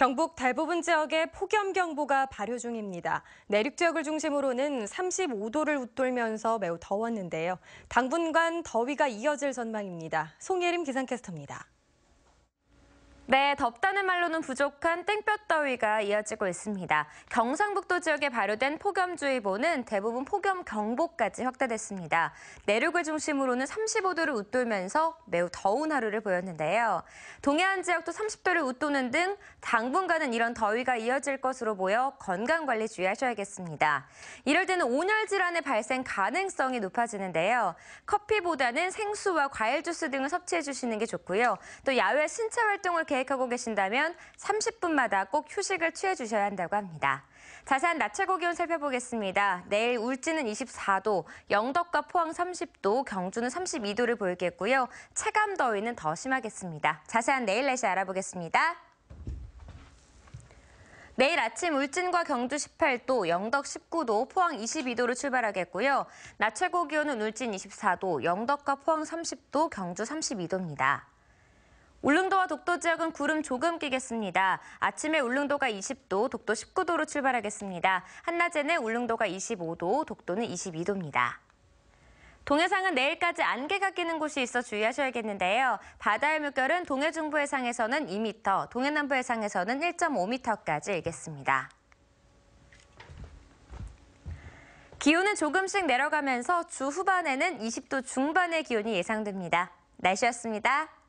경북 대부분 지역에 폭염경보가 발효 중입니다. 내륙 지역을 중심으로는 35도를 웃돌면서 매우 더웠는데요. 당분간 더위가 이어질 전망입니다. 송예림 기상캐스터입니다. 네, 덥다는 말로는 부족한 땡볕 더위가 이어지고 있습니다. 경상북도 지역에 발효된 폭염주의보는 대부분 폭염 경보까지 확대됐습니다. 내륙을 중심으로는 35도를 웃돌면서 매우 더운 하루를 보였는데요. 동해안 지역도 30도를 웃도는 등 당분간은 이런 더위가 이어질 것으로 보여 건강관리 주의하셔야겠습니다. 이럴 때는 온열 질환의 발생 가능성이 높아지는데요. 커피보다는 생수와 과일 주스 등을 섭취해 주시는 게 좋고요. 또 야외 신체 활동을 계획 계획하고 계신다면 30분마다 꼭 휴식을 취해 주셔야 한다고 합니다. 자세한 낮 최고 기온 살펴보겠습니다. 내일 울진은 24도, 영덕과 포항 30도, 경주는 32도를 보이겠고요. 체감 더위는 더 심하겠습니다. 자세한 내일 날씨 알아보겠습니다. 내일 아침 울진과 경주 18도, 영덕 19도, 포항 22도로 출발하겠고요. 낮 최고 기온은 울진 24도, 영덕과 포항 30도, 경주 32도입니다. 울릉도와 독도 지역은 구름 조금 끼겠습니다. 아침에 울릉도가 20도, 독도 19도로 출발하겠습니다. 한낮에는 울릉도가 25도, 독도는 22도입니다. 동해상은 내일까지 안개가 끼는 곳이 있어 주의하셔야겠는데요. 바다의 물결은 동해 중부 해상에서는 2m, 동해 남부 해상에서는 1.5m까지 일겠습니다. 기온은 조금씩 내려가면서 주 후반에는 20도 중반의 기온이 예상됩니다. 날씨였습니다.